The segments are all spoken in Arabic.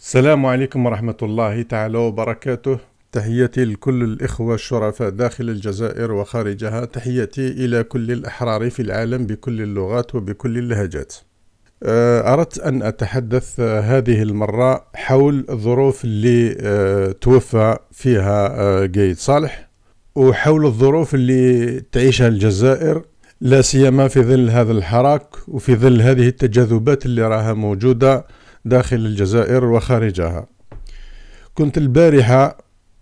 السلام عليكم ورحمة الله تعالى وبركاته تحياتي لكل الإخوة الشرفاء داخل الجزائر وخارجها تحياتي إلى كل الأحرار في العالم بكل اللغات وبكل اللهجات آه، أردت أن أتحدث هذه المرة حول الظروف اللي آه، توفى فيها آه، قايد صالح وحول الظروف اللي تعيشها الجزائر لا سيما في ظل هذا الحراك وفي ظل هذه التجاذبات اللي راها موجوده داخل الجزائر وخارجها كنت البارحة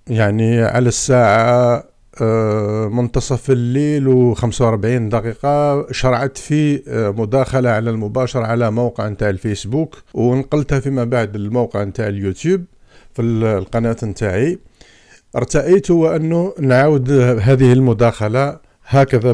يعني على الساعة آه، منتصف الليل و45 دقيقة شرعت في آه، مداخلة على المباشر على موقع نتاع الفيسبوك ونقلتها فيما بعد الموقع نتاع اليوتيوب في القناة نتاعي ارتأيت هو أنه نعاود هذه المداخلة هكذا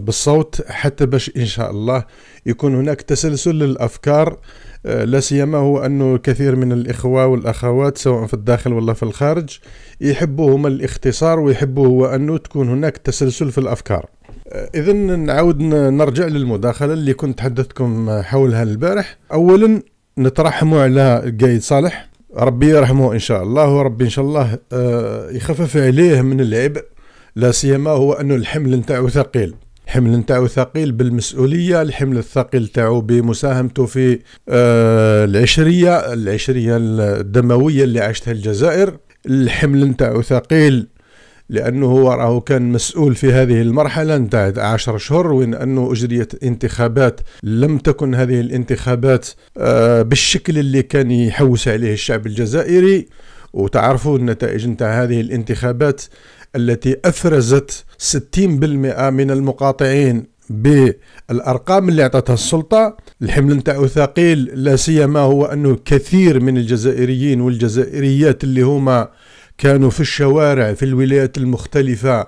بالصوت حتى باش إن شاء الله يكون هناك تسلسل للأفكار آه، لا سيما هو أنه كثير من الإخوة والأخوات سواء في الداخل ولا في الخارج يحبوا هما الاختصار ويحبوا هو أنه تكون هناك تسلسل في الأفكار آه، إذا نعود نرجع للمداخلة اللي كنت حدثتكم حولها البارح أولا نترحموا على القايد صالح ربي يرحمه إن شاء الله وربي إن شاء الله آه، يخفف عليه من العبء لا سيما هو انه الحمل نتاعو ثقيل الحمل نتاعو ثقيل بالمسؤوليه الحمل الثقيل نتاعو بمساهمته في آه، العشريه العشريه الدمويه اللي عاشتها الجزائر الحمل نتاعو ثقيل لانه هو راه كان مسؤول في هذه المرحله نتاع 10 شهور وين انه اجريت انتخابات لم تكن هذه الانتخابات آه، بالشكل اللي كان يحوس عليه الشعب الجزائري وتعرفوا النتائج نتاع هذه الانتخابات التي أفرزت 60% من المقاطعين بالارقام اللي اعطتها السلطه الحمل نتاعو ثقيل لا سيما هو انه كثير من الجزائريين والجزائريات اللي هما كانوا في الشوارع في الولايات المختلفه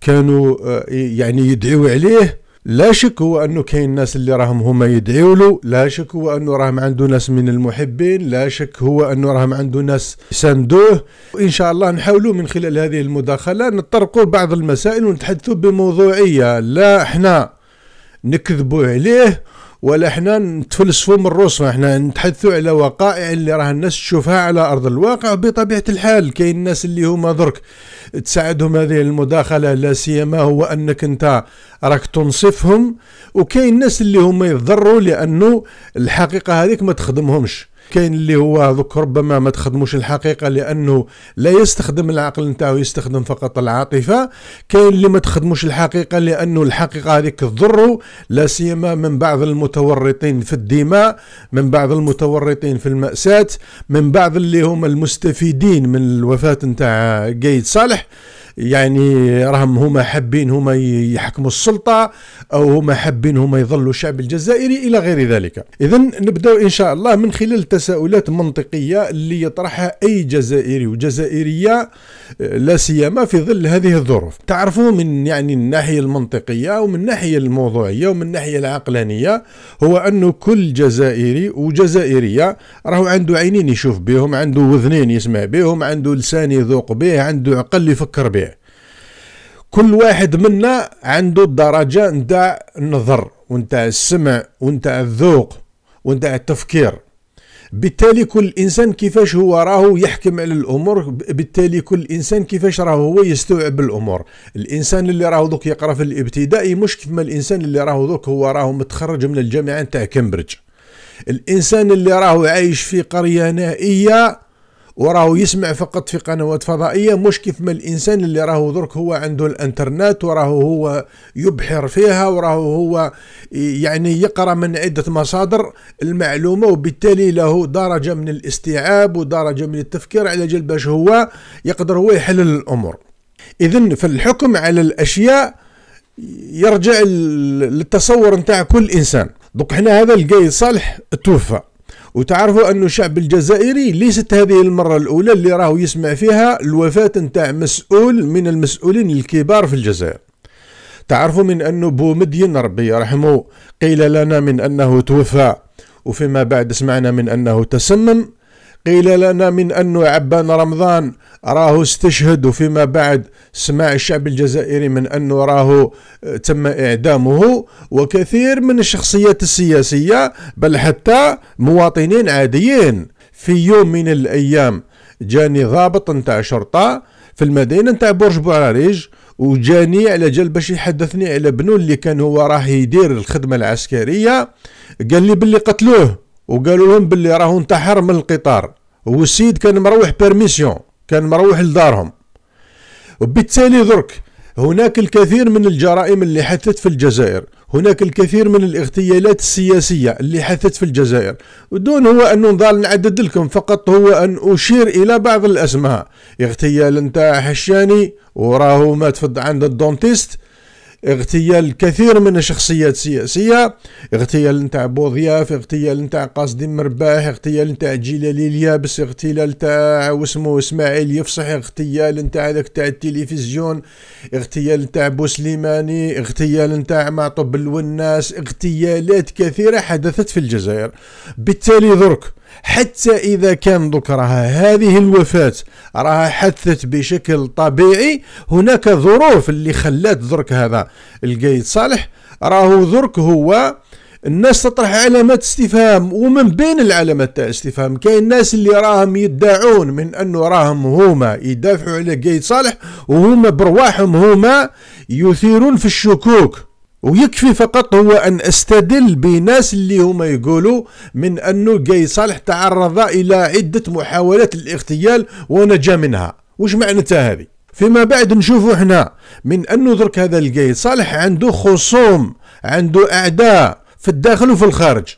كانوا آه، يعني يدعوا عليه لا شك هو انه كاين ناس اللي راهم هما يدعيوا له لا شك هو انه راهم عنده ناس من المحبين لا شك هو انه راهم عنده ناس يساندوه وان شاء الله نحاولوا من خلال هذه المداخله نطرقوا بعض المسائل ونتحدثوا بموضوعيه لا احنا نكذبوا عليه ولا احنا نتفلسفوا من روسنا احنا نتحدثوا على وقائع اللي راه الناس تشوفها على ارض الواقع بطبيعه الحال كاين الناس اللي هما درك تساعدهم هذه المداخله لا سيما هو انك انت راك تنصفهم وكاين الناس اللي هما يضروا لانه الحقيقه هذيك ما تخدمهمش كاين اللي هو دوك ربما ما تخدموش الحقيقه لانه لا يستخدم العقل نتاعو يستخدم فقط العاطفه كاين اللي ما تخدموش الحقيقه لانه الحقيقه هذيك تضره لا سيما من بعض المتورطين في الدماء من بعض المتورطين في الماساه من بعض اللي هما المستفيدين من الوفاه نتاع قايد صالح يعني راهم هما حابين هما يحكموا السلطه او هما حابين هما يظلوا الشعب الجزائري الى غير ذلك اذا نبداو ان شاء الله من خلال تساؤلات منطقيه اللي يطرحها اي جزائري وجزائريه آه، لا سيما في ظل هذه الظروف تعرفوا من يعني الناحيه المنطقيه ومن الناحيه الموضوعيه ومن الناحيه العقلانيه هو انه كل جزائري وجزائريه راهو عنده عينين يشوف بهم عنده وذنين يسمع بهم عنده لسان يذوق به عنده عقل يفكر به كل واحد منا عنده الدرجة نتاع النظر ونتاع السمع ونتاع الذوق ونتاع التفكير بالتالي كل انسان كيفاش هو راهو يحكم على الامور بالتالي كل انسان كيفاش راهو هو يستوعب الامور الانسان اللي راهو دوك يقرا في الابتدائي مش كيف ما الانسان اللي راهو دوك هو راهو متخرج من الجامعه نتاع كامبريدج الانسان اللي راهو عايش في قريه نائيه وراهو يسمع فقط في قنوات فضائيه مش كيف ما الانسان اللي راهو درك هو عنده الانترنت وراهو هو يبحر فيها وراهو هو يعني يقرا من عده مصادر المعلومه وبالتالي له درجه من الاستيعاب ودرجه من التفكير على جل باش هو يقدر هو يحلل الامور اذا فالحكم على الاشياء يرجع للتصور نتاع كل انسان دوك حنا هذا القايد صالح توفى وتعرفوا أن الشعب الجزائري ليست هذه المرة الأولى اللي راهو يسمع فيها الوفاة نتاع مسؤول من المسؤولين الكبار في الجزائر تعرفوا من أنه بومدين ربي يرحمه قيل لنا من أنه توفى وفيما بعد سمعنا من أنه تسمم قيل لنا من أنه عبان رمضان راهو استشهد وفيما بعد سمع الشعب الجزائري من أنه راهو آه، تم إعدامه وكثير من الشخصيات السياسية بل حتى مواطنين عاديين في يوم من الأيام جاني ضابط نتاع شرطة في المدينة نتاع برج بوعراريج وجاني على جال باش يحدثني على بنو اللي كان هو راه يدير الخدمة العسكرية قال لي باللي قتلوه وقالوا لهم باللي راهو انتحر من القطار والسيد كان مروح بيرميسيون كان مروح لدارهم وبالتالي ذرك هناك الكثير من الجرائم اللي حدثت في الجزائر هناك الكثير من الاغتيالات السياسية اللي حدثت في الجزائر ودون هو أن نضال نعدد لكم فقط هو أن أشير إلى بعض الأسماء اغتيال انتاع حشاني وراه مات عند الدونتيست اغتيال كثير من الشخصيات السياسية اغتيال نتاع بوضياف اغتيال نتاع قاسدين مرباح اغتيال نتاع جيلالي اليابس اغتيال نتاع واسمو اسماعيل يفصح اغتيال نتاع هذاك تاع التلفزيون اغتيال نتاع بوسليماني اغتيال نتاع معطب الوناس اغتيالات كثيرة حدثت في الجزائر بالتالي درك حتى إذا كان دوك راها هذه الوفاة راها حدثت بشكل طبيعي هناك ظروف اللي خلات درك هذا القايد صالح راهو درك هو الناس تطرح علامات استفهام ومن بين العلامات تاع استفهام كاين الناس اللي راهم يدعون من انه راهم هما يدافعوا على قايد صالح وهما برواحهم هما يثيرون في الشكوك ويكفي فقط هو ان استدل بناس اللي هما يقولوا من انه جاي صالح تعرض الى عده محاولات الاغتيال ونجا منها واش معناتها هذه فيما بعد نشوفوا احنا من انه درك هذا الجاي صالح عنده خصوم عنده اعداء في الداخل وفي الخارج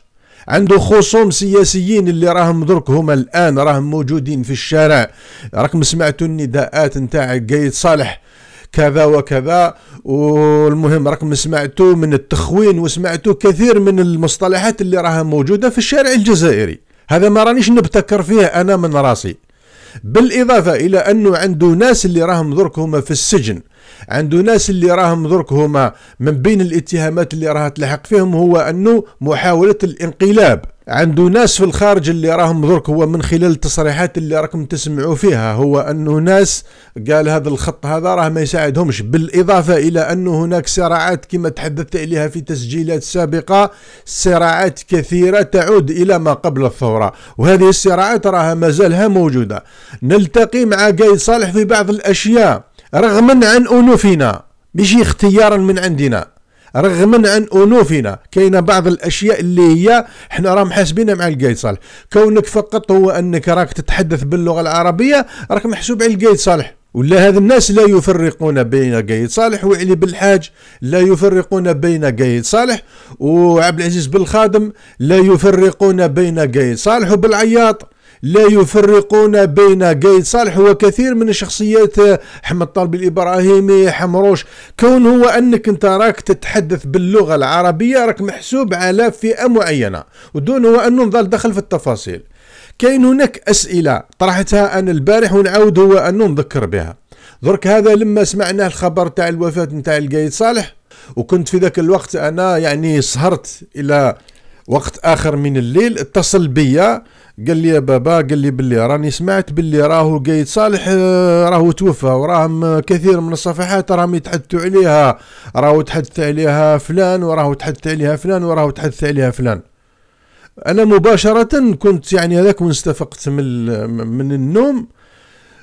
عنده خصوم سياسيين اللي راهم درك هما الان راهم موجودين في الشارع راكم سمعتوا النداءات نتاع قايد صالح كذا وكذا والمهم راكم سمعتوا من التخوين وسمعتوا كثير من المصطلحات اللي راها موجوده في الشارع الجزائري هذا ما رانيش نبتكر فيه انا من راسي بالاضافه الى انه عنده ناس اللي راهم درك هما في السجن عنده ناس اللي راهم درك هما من بين الاتهامات اللي راها تلحق فيهم هو انه محاوله الانقلاب عنده ناس في الخارج اللي راهم درك هو من خلال التصريحات اللي راكم تسمعوا فيها هو انه ناس قال هذا الخط هذا راه ما يساعدهمش بالاضافه الى انه هناك صراعات كما تحدثت اليها في تسجيلات سابقه صراعات كثيره تعود الى ما قبل الثوره وهذه الصراعات راها مازالها موجوده نلتقي مع قايد صالح في بعض الاشياء رغما عن انوفنا مش اختيارا من عندنا رغما عن انوفنا كاينه بعض الاشياء اللي هي حنا راه محاسبينها مع القايد صالح كونك فقط هو انك راك تتحدث باللغه العربيه راك محسوب على القايد صالح ولا هذا الناس لا يفرقون بين قايد صالح وعلي بالحاج لا يفرقون بين قايد صالح وعبد العزيز بالخادم لا يفرقون بين قايد صالح وبالعياط لا يفرقون بين قايد صالح وكثير من الشخصيات آه، حمد طالب الابراهيمي حمروش كون هو انك انت راك تتحدث باللغه العربيه راك محسوب على فئه معينه ودون هو انه نضل دخل في التفاصيل كاين هناك اسئله طرحتها انا البارح ونعاود هو انه نذكر بها درك هذا لما سمعنا الخبر تاع الوفاه نتاع القايد صالح وكنت في ذاك الوقت انا يعني سهرت الى وقت اخر من الليل اتصل بيا قال لي يا بابا قال لي بلي راني سمعت بلي راهو قايد صالح آه، راهو توفى وراهم كثير من الصفحات راهم يتحدثوا عليها راهو تحدث عليها فلان وراهو تحدث عليها فلان وراهو تحدث عليها فلان انا مباشره كنت يعني هذاك من استفقت من من النوم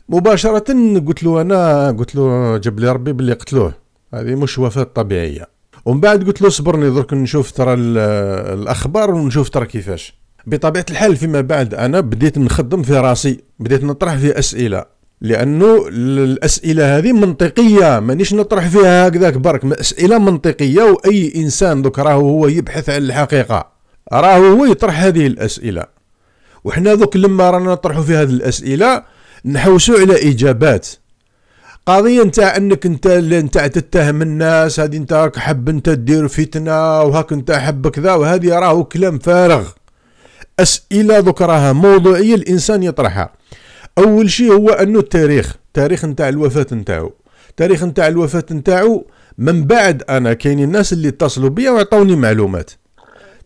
مباشره قلت له انا قلت له جاب لي ربي بلي قتلوه هذه مش وفاه طبيعيه ومن بعد قلت له صبرني درك نشوف ترى الاخبار ونشوف ترى كيفاش بطبيعه الحال فيما بعد انا بديت نخدم في راسي بديت نطرح في اسئله لانه الاسئله هذه منطقيه مانيش نطرح فيها هكذا برك اسئله منطقيه واي انسان دوك راهو هو يبحث عن الحقيقه راهو هو يطرح هذه الاسئله وحنا دوك لما رانا نطرحوا في هذه الاسئله نحوسوا على اجابات قضيه نتاع انك انت اللي نتاع تتهم الناس هذه راك حب انت دير فتنه وهاك انت حب كذا وهذه راهو كلام فارغ اسئله ذكرها موضوعيه الانسان يطرحها اول شيء هو انه التاريخ التاريخ نتاع الوفاه نتاعو التاريخ نتاع الوفاه نتاعو من بعد انا كاين الناس اللي اتصلوا بيا وعطوني معلومات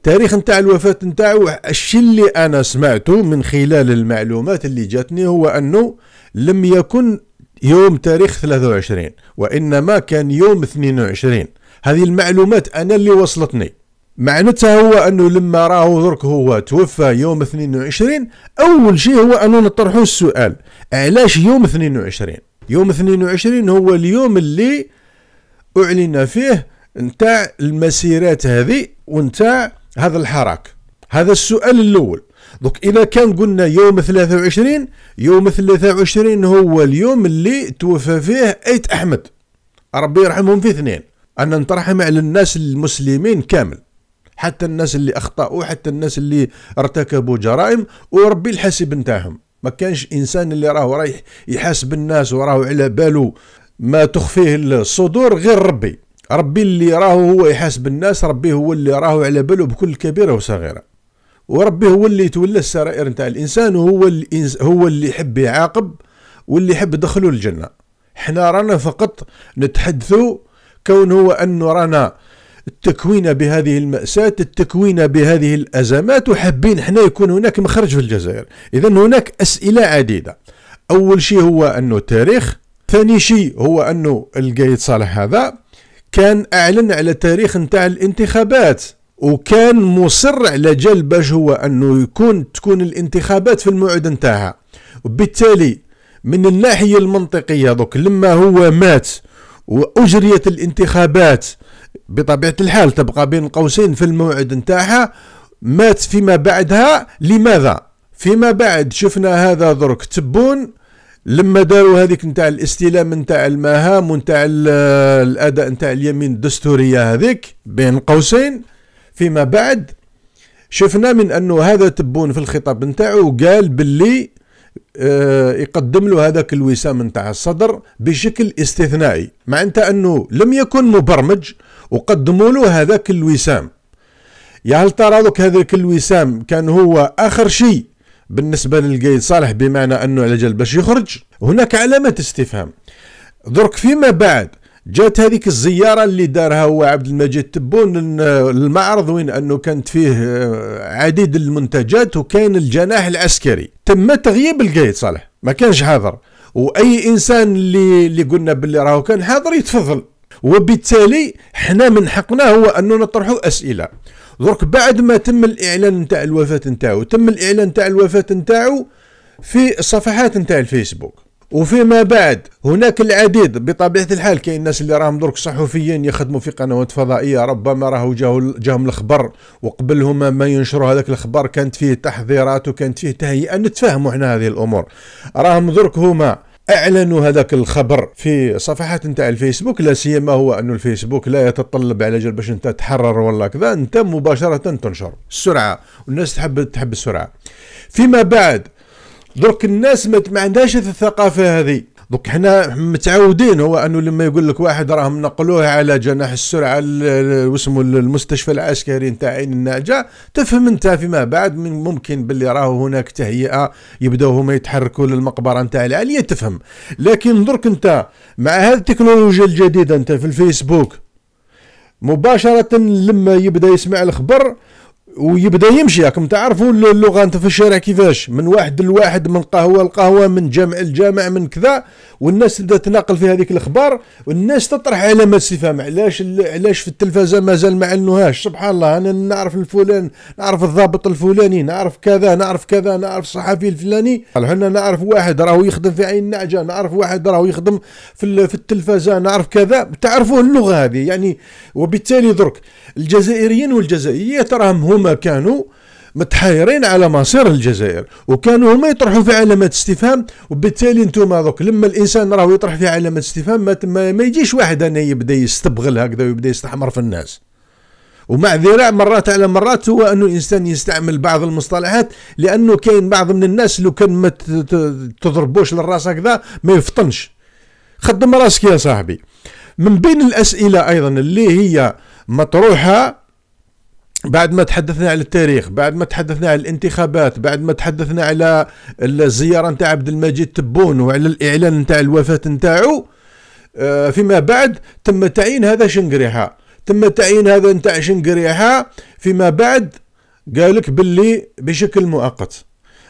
تاريخ نتاع الوفاة نتاعو الشيء اللي أنا سمعته من خلال المعلومات اللي جاتني هو أنه لم يكن يوم تاريخ 23 وإنما كان يوم 22 هذه المعلومات أنا اللي وصلتني معناتها هو انه لما راهو درك هو توفى يوم 22 اول شيء هو انه نطرحوا السؤال علاش يوم 22 يوم 22 هو اليوم اللي اعلن فيه نتاع المسيرات هذه ونتاع هذا الحراك هذا السؤال الاول دوك اذا كان قلنا يوم 23 يوم 23 هو اليوم اللي توفى فيه ايت احمد ربي يرحمهم في اثنين انا نطرحهم على الناس المسلمين كامل حتى الناس اللي اخطاوا حتى الناس اللي ارتكبوا جرائم وربي الحاسب نتاعهم ما كانش انسان اللي راهو رايح يحاسب الناس وراهو على باله ما تخفيه الصدور غير ربي ربي اللي راهو هو يحاسب الناس ربي هو اللي راهو على باله بكل كبيره وصغيره وربي هو اللي يتولى السرائر نتاع الانسان وهو اللي هو اللي يحب يعاقب واللي يحب يدخلوا الجنه حنا رانا فقط نتحدثوا كون هو انه رانا التكوين بهذه المأساة التكوين بهذه الأزمات وحابين حنا يكون هناك مخرج في الجزائر إذا هناك أسئلة عديدة أول شيء هو أنه تاريخ ثاني شيء هو أنه القايد صالح هذا كان أعلن على تاريخ نتاع الانتخابات وكان مصر على جال باش هو أنه يكون تكون الانتخابات في الموعد نتاعها وبالتالي من الناحية المنطقية دوك لما هو مات وأجريت الانتخابات بطبيعه الحال تبقى بين قوسين في الموعد نتاعها مات فيما بعدها لماذا فيما بعد شفنا هذا درك تبون لما داروا هذيك نتاع الاستلام نتاع المهام ونتاع الاداء نتاع اليمين الدستوريه هذيك بين قوسين فيما بعد شفنا من انه هذا تبون في الخطاب نتاعو قال باللي آه، يقدم له هذاك الوسام نتاع الصدر بشكل استثنائي مع انت انه لم يكن مبرمج وقدموا له هذاك الوسام يا هل ترى هذاك الوسام كان هو اخر شيء بالنسبه للقايد صالح بمعنى انه على جال باش يخرج هناك علامه استفهام درك فيما بعد جات هذيك الزيارة اللي دارها هو عبد المجيد تبون للمعرض وين أنه كانت فيه آه، عديد المنتجات وكان الجناح العسكري تم تغييب القايد صالح ما كانش حاضر واي انسان اللي اللي قلنا باللي راهو كان حاضر يتفضل وبالتالي حنا من حقنا هو أن نطرحوا اسئله درك بعد ما تم الاعلان نتاع الوفاه نتاعو تم الاعلان نتاع الوفاه نتاعو في الصفحات نتاع الفيسبوك وفيما بعد هناك العديد بطبيعه الحال كاين الناس اللي راهم درك صحفيين يخدموا في قنوات فضائيه ربما راهو جاهم جاهم الخبر وقبلهم ما ينشروا هذاك الخبر كانت فيه تحذيرات وكانت فيه تهيئه نتفاهموا احنا هذه الامور راهم درك هما اعلنوا هذاك الخبر في صفحات نتاع الفيسبوك لا سيما هو أن الفيسبوك لا يتطلب على جال باش انت تحرر ولا كذا انت مباشره تنشر السرعه والناس تحب تحب السرعه فيما بعد درك الناس ما عندهاش الثقافه هذه دوك حنا متعودين هو انه لما يقول لك واحد راهم نقلوه على جناح السرعه واسمه المستشفى العسكري نتاع عين الناجه تفهم انت فيما بعد من ممكن باللي راهو هناك تهيئه يبداو هما يتحركوا للمقبره نتاع العاليه تفهم لكن درك انت مع هذه التكنولوجيا الجديده انت في الفيسبوك مباشره لما يبدا يسمع الخبر ويبدا يمشي راكم تعرفوا اللغه انت في الشارع كيفاش من واحد لواحد من قهوه لقهوه من جامع لجامع من كذا والناس تبدا تناقل في هذيك الاخبار والناس تطرح ما استفهام علاش علاش في التلفزه مازال ما علنوهاش سبحان الله انا نعرف الفلان نعرف الضابط الفلاني نعرف كذا نعرف كذا نعرف الصحفي الفلاني حنا نعرف واحد راهو يخدم في عين النعجه نعرف واحد راهو يخدم في في التلفزه نعرف كذا تعرفوا اللغه هذه يعني وبالتالي درك الجزائريين والجزائريات راهم هما كانوا متحايرين على مصير الجزائر وكانوا هما يطرحوا في علامات استفهام وبالتالي انتم دوك لما الانسان راهو يطرح في علامات استفهام ما, ما يجيش واحد انا يبدا يستبغل هكذا ويبدا يستحمر في الناس ومع ذراع مرات على مرات هو انه الانسان يستعمل بعض المصطلحات لانه كاين بعض من الناس لو كان ما تضربوش للراس هكذا ما يفطنش خدم راسك يا صاحبي من بين الاسئله ايضا اللي هي مطروحه بعد ما تحدثنا على التاريخ بعد ما تحدثنا على الانتخابات بعد ما تحدثنا على الزياره نتاع عبد المجيد تبون وعلى الاعلان نتاع الوفاه نتاعو آه، فيما بعد تم تعيين هذا شنقريحه تم تعيين هذا نتاع شنقريحه فيما بعد قالك باللي بشكل مؤقت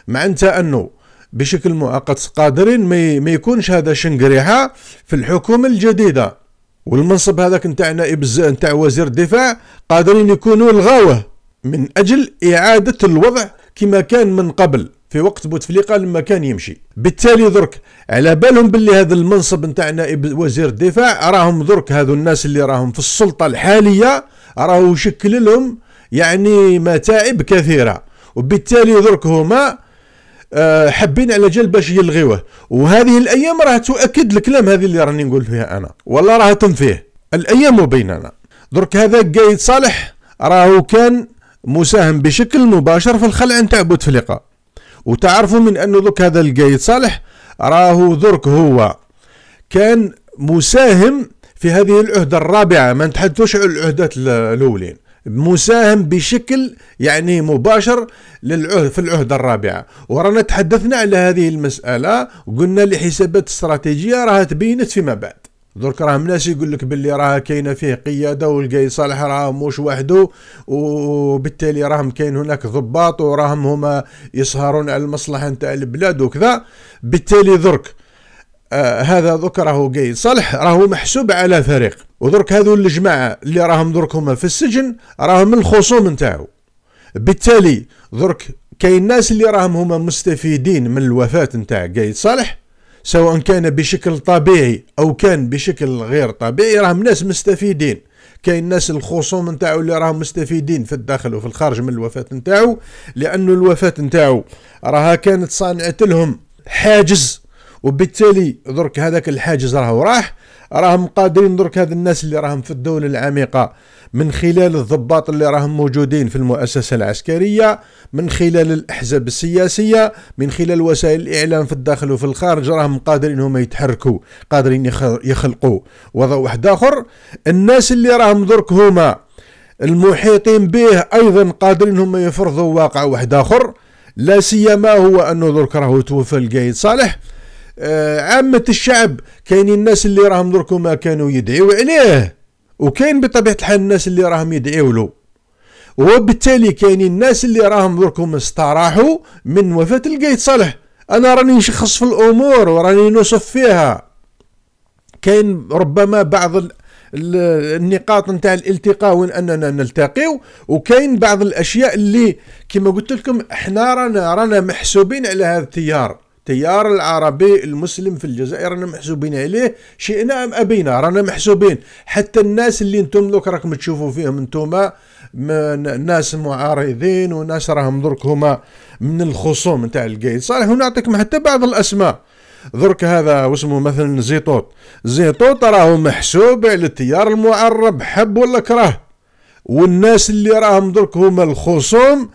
معناتها انه بشكل مؤقت قادرين ما يكونش هذا شنقريحه في الحكومه الجديده والمنصب هذاك نتاع نائب نتاع وزير الدفاع قادرين يكونوا الغاوه من اجل اعاده الوضع كما كان من قبل في وقت بوتفليقه لما كان يمشي بالتالي درك على بالهم باللي هذا المنصب نتاع نائب وزير الدفاع راهم درك هذو الناس اللي راهم في السلطه الحاليه راهو شكل لهم يعني متاعب كثيره وبالتالي درك هما آه، حابين على جال باش يلغيوه وهذه الايام راه تؤكد الكلام هذه اللي راني نقول فيها انا والله راه تنفيه الايام بيننا درك هذا قايد صالح راه كان مساهم بشكل مباشر في الخلع نتاع بوتفليقه وتعرفوا من انه درك هذا القايد صالح راه درك هو كان مساهم في هذه العهده الرابعه ما نتحدثوش على العهدات الاولين مساهم بشكل يعني مباشر للعهد في العهدة الرابعة ورانا تحدثنا على هذه المسألة وقلنا لحسابات استراتيجية راها تبينت فيما بعد درك راه الناس يقول لك باللي راه كاينه فيه قياده والقاي صالح راه موش وحده وبالتالي راهم كاين هناك ضباط وراهم هما يسهرون على المصلحه نتاع البلاد وكذا بالتالي درك آه هذا درك راهو قايد صالح راهو محسوب على فريق ودرك هذو الجماعه اللي راهم درك هما في السجن راهم الخصوم نتاعو بالتالي درك كاين ناس اللي راهم هما مستفيدين من الوفاه نتاع قايد صالح سواء كان بشكل طبيعي او كان بشكل غير طبيعي راهم ناس مستفيدين كاين ناس الخصوم نتاعو اللي راهم مستفيدين في الداخل وفي الخارج من الوفاه نتاعو لانه الوفاه نتاعو راها كانت صانعه لهم حاجز وبالتالي درك هذاك الحاجز راه راح راهم قادرين درك هاد الناس اللي راهم في الدولة العميقة من خلال الضباط اللي راهم موجودين في المؤسسة العسكرية من خلال الأحزاب السياسية من خلال وسائل الإعلام في الداخل وفي الخارج راهم قادرين هما يتحركوا قادرين يخلقوا وضع واحد آخر الناس اللي راهم درك هما المحيطين به أيضا قادرين هما يفرضوا واقع واحد آخر لا سيما هو أنه درك راهو توفى القايد صالح عامة الشعب كاينين الناس اللي راهم دركو ما كانوا يدعيو عليه وكاين بطبيعة الحال الناس اللي راهم يدعيو له وبالتالي كاينين الناس اللي راهم دركم استراحوا من وفاة القايد صالح انا راني نشخص في الامور وراني نوصف فيها كاين ربما بعض النقاط نتاع الالتقاء وين اننا نلتقيو وكاين بعض الاشياء اللي كما قلت لكم احنا رانا رانا محسوبين على هذا التيار التيار العربي المسلم في الجزائر رانا محسوبين عليه شئنا ام ابينا رانا محسوبين حتى الناس اللي انتم دوك راكم تشوفوا فيهم من ناس معارضين وناس راهم درك هما من الخصوم نتاع القايد صالح ونعطيكم حتى بعض الاسماء درك هذا واسمه مثلا زيطوط زيطوط راهو محسوب على التيار المعرب حب ولا كره والناس اللي راهم درك هما الخصوم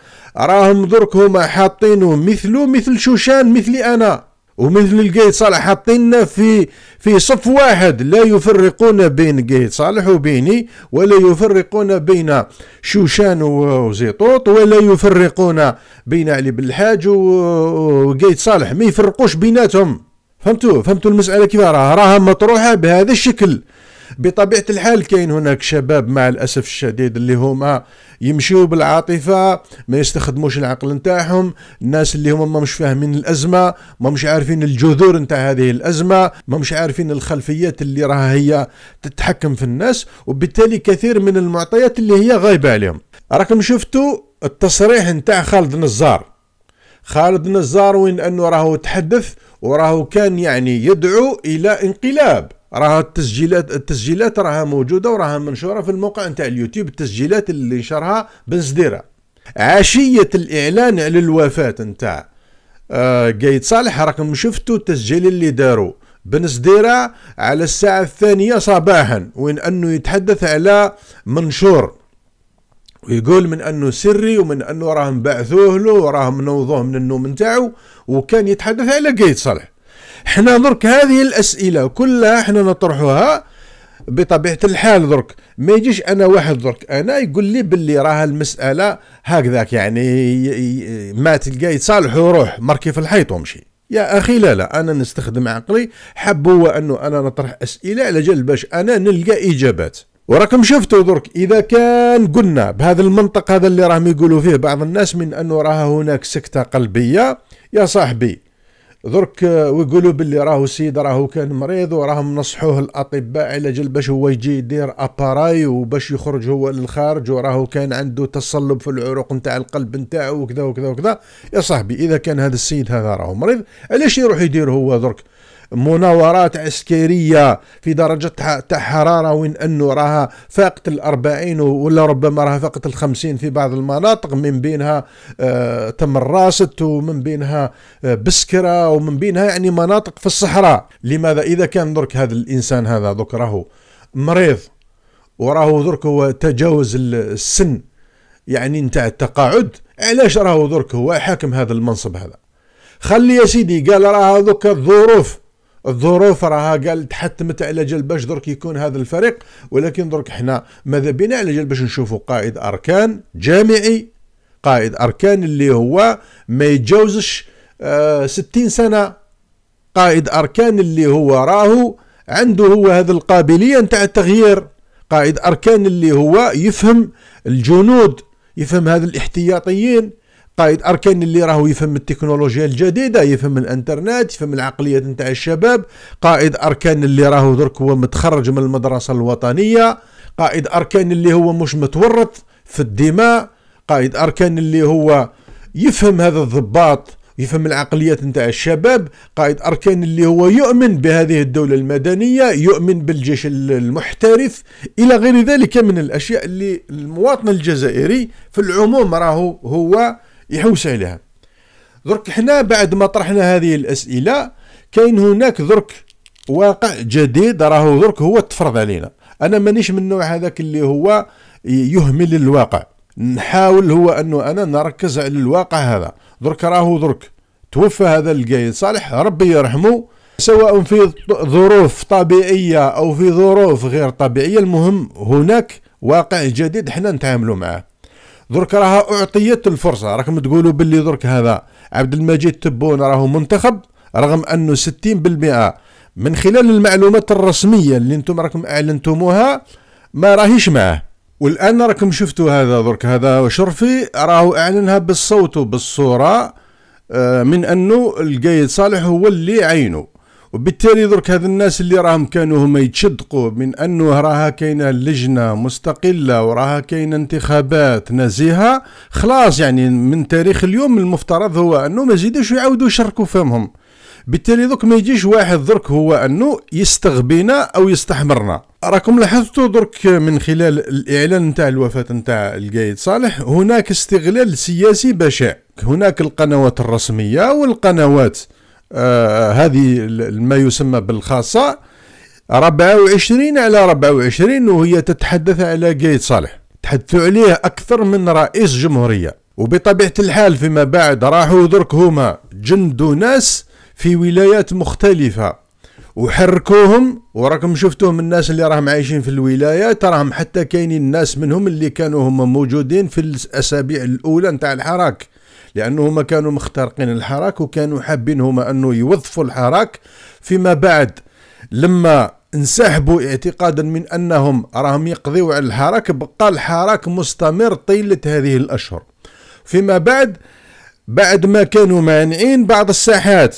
راهم درك هما حاطينه مثله مثل شوشان مثلي انا ومثل القيد صالح حاطيننا في في صف واحد لا يفرقون بين قيد صالح وبيني ولا يفرقون بين شوشان وزيطوط ولا يفرقون بين علي بن الحاج وقيد صالح ما يفرقوش بيناتهم فهمتوا فهمتوا المسألة كيف راها راها مطروحة بهذا الشكل بطبيعة الحال كاين هناك شباب مع الأسف الشديد اللي هما يمشيو بالعاطفة ما يستخدموش العقل نتاعهم الناس اللي هما ما مش فاهمين الأزمة ما مش عارفين الجذور نتاع هذه الأزمة ما مش عارفين الخلفيات اللي راها هي تتحكم في الناس وبالتالي كثير من المعطيات اللي هي غايبة عليهم راكم شفتوا التصريح نتاع خالد نزار خالد نزار وين انه راهو تحدث وراهو كان يعني يدعو الى انقلاب راه التسجيلات التسجيلات راها موجوده وراها منشوره في الموقع نتاع اليوتيوب التسجيلات اللي نشرها بن زديره عشيه الاعلان على الوفاه نتاع آه قايد صالح راكم شفتوا التسجيل اللي داروا بن زديره على الساعه الثانيه صباحا وين انه يتحدث على منشور ويقول من انه سري ومن انه راهم بعثوه له وراهم نوضوه من النوم نتاعو وكان يتحدث على قايد صالح حنا درك هذه الاسئله كلها حنا نطرحوها بطبيعه الحال درك ما يجيش انا واحد درك انا يقول لي باللي راه المساله هكذاك يعني ما تلقى يتصالح روح مركي في الحيط ومشي يا اخي لا لا انا نستخدم عقلي حب هو انه انا نطرح اسئله على جال باش انا نلقى اجابات وراكم شفتوا درك اذا كان قلنا بهذا المنطق هذا اللي راهم يقولوا فيه بعض الناس من انه راه هناك سكته قلبيه يا صاحبي درك آه، ويقولوا باللي راهو السيد راهو كان مريض وراهم نصحوه الاطباء على جل باش هو يجي يدير اباراي وباش يخرج هو للخارج وراهو كان عنده تصلب في العروق نتاع القلب نتاعو وكذا وكذا وكذا يا صاحبي اذا كان هذا السيد هذا راهو مريض علاش يروح يدير هو درك مناورات عسكريه في درجه تاع حراره وين انه راها فاقت الأربعين ولا ربما راها فاقت الخمسين في بعض المناطق من بينها آه تم الراست ومن بينها آه بسكره ومن بينها يعني مناطق في الصحراء لماذا اذا كان درك هذا الانسان هذا درك راهو مريض وراه درك هو تجاوز السن يعني نتاع التقاعد علاش راهو درك هو حاكم هذا المنصب هذا خلي يا سيدي قال راه هذوك الظروف الظروف راها قال تحتمت على جال باش درك يكون هذا الفريق ولكن درك حنا ماذا بينا على جال باش نشوفوا قائد اركان جامعي قائد اركان اللي هو ما يتجاوزش آه ستين سنه قائد اركان اللي هو راهو عنده هو هذا القابليه نتاع التغيير قائد اركان اللي هو يفهم الجنود يفهم هذا الاحتياطيين قائد اركان اللي راهو يفهم التكنولوجيا الجديده يفهم الانترنت يفهم العقليات نتاع الشباب قائد اركان اللي راهو درك هو متخرج من المدرسه الوطنيه قائد اركان اللي هو مش متورط في الدماء قائد اركان اللي هو يفهم هذا الضباط يفهم العقليات نتاع الشباب قائد أركان اللي هو يؤمن بهذه الدولة المدنية يؤمن بالجيش المحترف إلى غير ذلك من الأشياء اللي المواطن الجزائري في العموم راهو هو يحوس عليها درك حنا بعد ما طرحنا هذه الاسئله كاين هناك درك واقع جديد راهو درك هو تفرض علينا انا مانيش من النوع هذاك اللي هو يهمل الواقع نحاول هو انه انا نركز على الواقع هذا درك راهو درك توفى هذا القايد صالح ربي يرحمه سواء في ظروف طبيعية أو في ظروف غير طبيعية المهم هناك واقع جديد حنا نتعاملوا معه درك راها اعطيت الفرصه راكم تقولوا باللي درك هذا عبد المجيد تبون راهو منتخب رغم انه 60% من خلال المعلومات الرسميه اللي انتم راكم اعلنتموها ما راهيش معاه والان راكم شفتوا هذا درك هذا شرفي راهو اعلنها بالصوت وبالصوره آه، من انه القايد صالح هو اللي عينه وبالتالي درك هاد الناس اللي راهم كانوا هما يتشدقوا من انه راها كاينه لجنه مستقله وراها كاينه انتخابات نزيهه خلاص يعني من تاريخ اليوم المفترض هو انه ما يزيدوش يعاودوا يشركوا فمهم بالتالي درك ما يجيش واحد درك هو انه يستغبينا او يستحمرنا راكم لاحظتوا درك من خلال الاعلان نتاع الوفاه نتاع القايد صالح هناك استغلال سياسي بشع هناك القنوات الرسميه والقنوات آه، هذه ما يسمى بالخاصة 24 على 24 وهي تتحدث على قايد صالح تحدثوا عليه أكثر من رئيس جمهورية وبطبيعة الحال فيما بعد راحوا درك هما جندوا ناس في ولايات مختلفة وحركوهم وراكم شفتوهم الناس اللي راهم عايشين في الولايات راهم حتى كاينين الناس منهم اللي كانوا هم موجودين في الاسابيع الاولى نتاع الحراك لانه هما كانوا مخترقين الحراك وكانوا حابين هما انه يوظفوا الحراك فيما بعد لما انسحبوا اعتقادا من انهم راهم يقضيوا على الحراك بقى الحراك مستمر طيله هذه الاشهر فيما بعد بعد ما كانوا مانعين بعض الساحات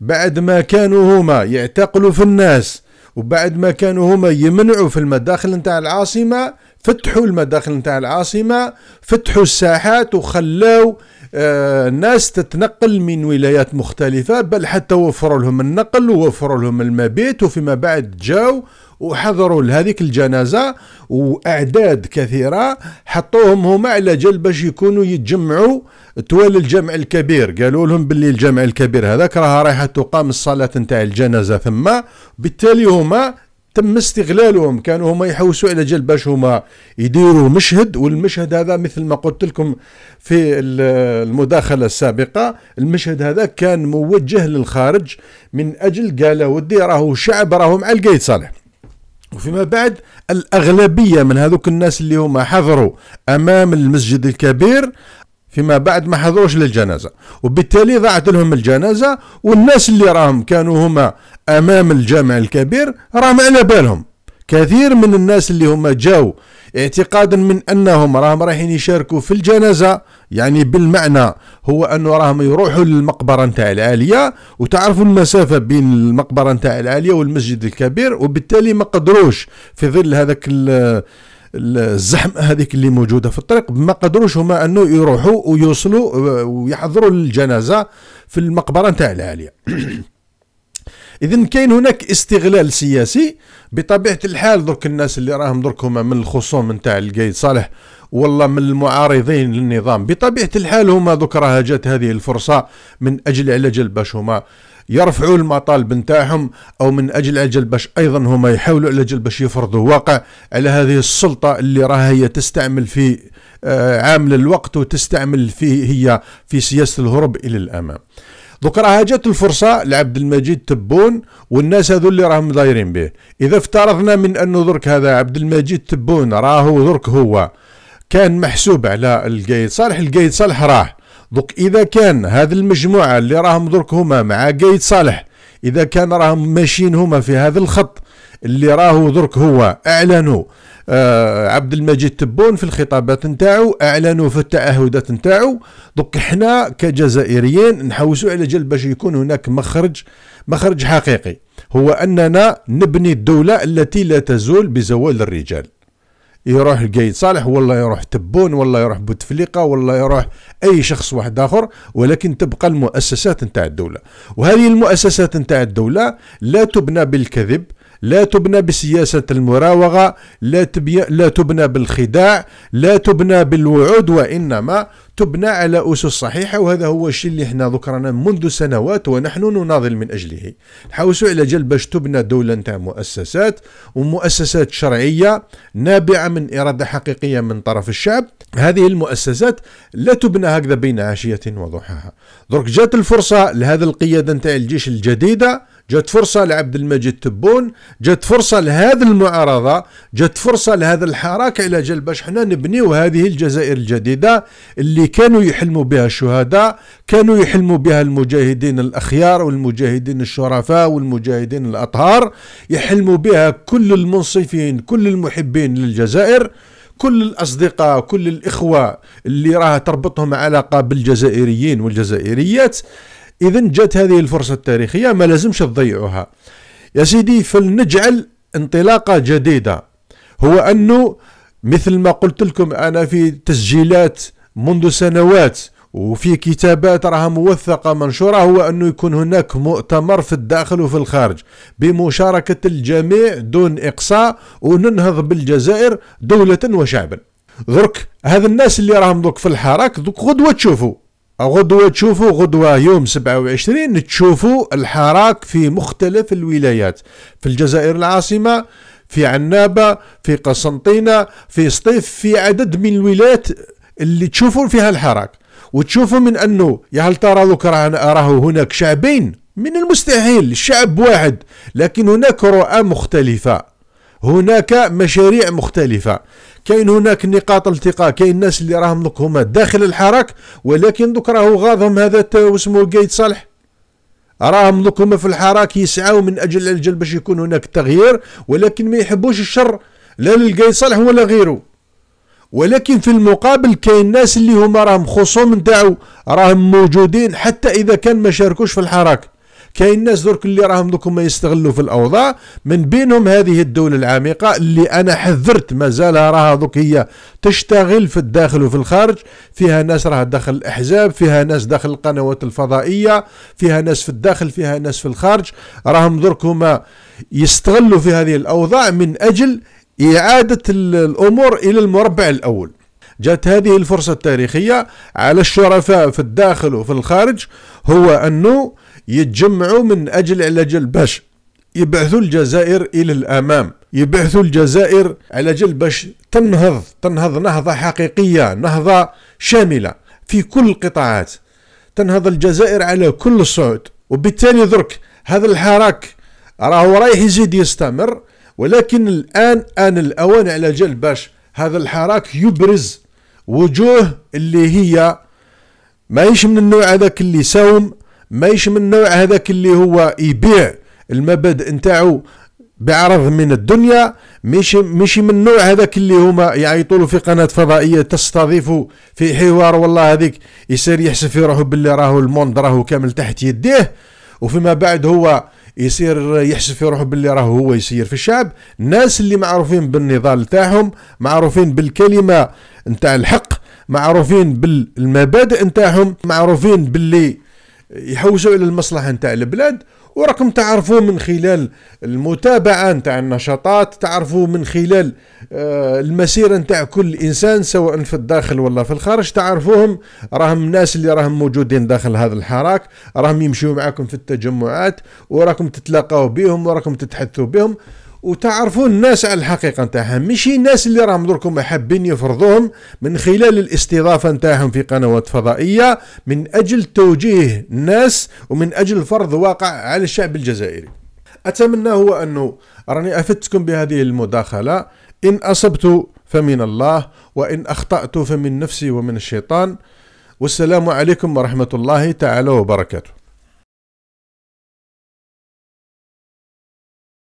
بعد ما كانوا هما يعتقلوا في الناس وبعد ما كانوا هما يمنعوا في المداخل نتاع العاصمة فتحوا المداخل نتاع العاصمة فتحوا الساحات وخلاو الناس آه، تتنقل من ولايات مختلفة بل حتى وفروا لهم النقل ووفروا لهم المبيت وفيما بعد جاو وحضروا لهذيك الجنازة وأعداد كثيرة حطوهم هما على جل باش يكونوا يتجمعوا توالي الجمع الكبير قالوا لهم باللي الجمع الكبير هذاك راه رايحة تقام الصلاة نتاع الجنازة ثم بالتالي هما تم استغلالهم كانوا هما يحوسوا على جال باش هما يديروا مشهد والمشهد هذا مثل ما قلت لكم في المداخلة السابقة المشهد هذا كان موجه للخارج من أجل قال ودي راهو شعب راهو مع القايد صالح وفيما بعد الأغلبية من هذوك الناس اللي هما حضروا أمام المسجد الكبير فيما بعد ما حضروش للجنازة وبالتالي ضاعت لهم الجنازة والناس اللي راهم كانوا هما أمام الجامع الكبير راهم على بالهم كثير من الناس اللي هما جاو اعتقادا من انهم راهم رايحين يشاركوا في الجنازه يعني بالمعنى هو انه راهم يروحوا للمقبره نتاع العاليه وتعرفوا المسافه بين المقبره نتاع العاليه والمسجد الكبير وبالتالي ما قدروش في ظل هذاك الزحم هذيك اللي موجوده في الطريق ما قدروش هما انه يروحوا ويوصلوا آه، ويحضروا الجنازه في المقبره نتاع العاليه اذا كاين هناك استغلال سياسي بطبيعه الحال درك الناس اللي راهم درك هما من الخصوم نتاع القايد صالح والله من المعارضين للنظام بطبيعه الحال هما درك راه جات هذه الفرصه من اجل على جلب باش هما يرفعوا المطالب نتاعهم او من اجل اجل باش ايضا هما يحاولوا على اجل باش يفرضوا واقع على هذه السلطه اللي راها هي تستعمل في آه، عامل الوقت وتستعمل فيه هي في سياسه الهروب الى الامام دوك راها جات الفرصه لعبد المجيد تبون والناس هذو اللي راهم دايرين به اذا افترضنا من انه درك هذا عبد المجيد تبون راهو درك هو كان محسوب على القايد صالح القايد صالح راه دوك اذا كان هذه المجموعه اللي راهم درك هما مع قايد صالح اذا كان راهم ماشيين هما في هذا الخط اللي راهو درك هو اعلنوا آه عبد المجيد تبون في الخطابات نتاعو اعلنوا في التعهدات نتاعو دوك حنا كجزائريين نحوسوا على جل باش يكون هناك مخرج مخرج حقيقي هو اننا نبني الدوله التي لا تزول بزوال الرجال يروح القايد صالح ولا يروح تبون ولا يروح بوتفليقه ولا يروح اي شخص واحد اخر ولكن تبقى المؤسسات نتاع الدوله وهذه المؤسسات نتاع الدوله لا تبنى بالكذب لا تبنى بسياسة المراوغة لا, تبي... لا تبنى بالخداع لا تبنى بالوعود وإنما تبنى على أسس صحيحة وهذا هو الشيء اللي احنا ذكرنا منذ سنوات ونحن نناضل من أجله نحاوسوا على جل باش تبنى دولة نتاع مؤسسات ومؤسسات شرعية نابعة من إرادة حقيقية من طرف الشعب هذه المؤسسات لا تبنى هكذا بين عشية وضحاها درك جات الفرصة لهذا القيادة نتاع الجيش الجديدة جت فرصة لعبد المجيد تبون جت فرصة لهذه المعارضة جت فرصة لهذا الحراك على جل باش حنا نبنيو هذه الجزائر الجديدة اللي كانوا يحلموا بها الشهداء كانوا يحلموا بها المجاهدين الأخيار والمجاهدين الشرفاء والمجاهدين الأطهار يحلموا بها كل المنصفين كل المحبين للجزائر كل الاصدقاء كل الاخوه اللي راه تربطهم علاقه بالجزائريين والجزائريات اذا جات هذه الفرصه التاريخيه ما لازمش تضيعوها يا سيدي فلنجعل انطلاقه جديده هو انه مثل ما قلت لكم انا في تسجيلات منذ سنوات وفي كتابات راها موثقة منشورة هو أنه يكون هناك مؤتمر في الداخل وفي الخارج بمشاركة الجميع دون إقصاء وننهض بالجزائر دولة وشعبا درك هذا الناس اللي راهم دوك في الحراك دوك غدوة تشوفوا غدوة تشوفوا غدوة يوم 27 تشوفوا الحراك في مختلف الولايات في الجزائر العاصمة في عنابة في قسنطينة في سطيف في عدد من الولايات اللي تشوفوا فيها الحراك وتشوفوا من أنه يا هل ترى راهو هناك شعبين من المستحيل الشعب واحد لكن هناك رؤى مختلفة هناك مشاريع مختلفة كاين هناك نقاط التقاء كاين الناس اللي راهم دوك هما داخل الحراك ولكن دوك راهو غاضهم هذا واسمه قايد صالح راهم دوك هما في الحراك يسعوا من اجل الاجل باش يكون هناك تغيير ولكن ما يحبوش الشر لا للقايد صالح ولا غيره ولكن في المقابل كاين ناس اللي هما راهم خصوم نتاعو راهم موجودين حتى اذا كان ما شاركوش في الحراك كاين ناس درك اللي راهم دوك ما يستغلوا في الاوضاع من بينهم هذه الدوله العميقه اللي انا حذرت مازال راها دوك هي تشتغل في الداخل وفي الخارج فيها ناس راها داخل الاحزاب فيها ناس داخل القنوات الفضائيه فيها ناس في الداخل فيها ناس في الخارج راهم درك هما يستغلوا في هذه الاوضاع من اجل اعاده الامور الى المربع الاول جات هذه الفرصة التاريخية على الشرفاء في الداخل وفي الخارج هو أنه يتجمعوا من أجل على جل باش يبعثوا الجزائر إلى الأمام يبعثوا الجزائر على جل باش تنهض تنهض نهضة حقيقية نهضة شاملة في كل القطاعات تنهض الجزائر على كل الصعود وبالتالي درك هذا الحراك راهو رايح يزيد يستمر ولكن الآن آن الأوان على جل باش هذا الحراك يبرز وجوه اللي هي ماهيش من النوع هذاك اللي ساوم ماهيش من النوع هذاك اللي هو يبيع المبادئ نتاعو بعرض من الدنيا ماشي ماشي من النوع هذاك اللي هما يعيطوا في قناه فضائيه تستضيفه في حوار والله هذيك يصير يحسب في روحه باللي راهو الموند راهو كامل تحت يديه وفيما بعد هو يصير يحسب في روحه باللي راهو هو يسير في الشعب الناس اللي معروفين بالنضال تاعهم معروفين بالكلمه نتاع الحق معروفين بالمبادئ نتاعهم معروفين باللي يحوسوا الى المصلحه نتاع البلاد وراكم تعرفوا من خلال المتابعه نتاع النشاطات تعرفوا من خلال آه، المسيره نتاع كل انسان سواء في الداخل ولا في الخارج تعرفوهم راهم الناس اللي راهم موجودين داخل هذا الحراك راهم يمشيو معاكم في التجمعات وراكم تتلاقاو بهم وراكم تتحدثوا بهم وتعرفوا الناس على الحقيقه نتاعهم ماشي الناس اللي راهم دركم حابين يفرضوهم من خلال الاستضافه نتاعهم في قنوات فضائيه من اجل توجيه الناس ومن اجل فرض واقع على الشعب الجزائري اتمنى هو انه راني افدتكم بهذه المداخله ان اصبت فمن الله وان اخطات فمن نفسي ومن الشيطان والسلام عليكم ورحمه الله تعالى وبركاته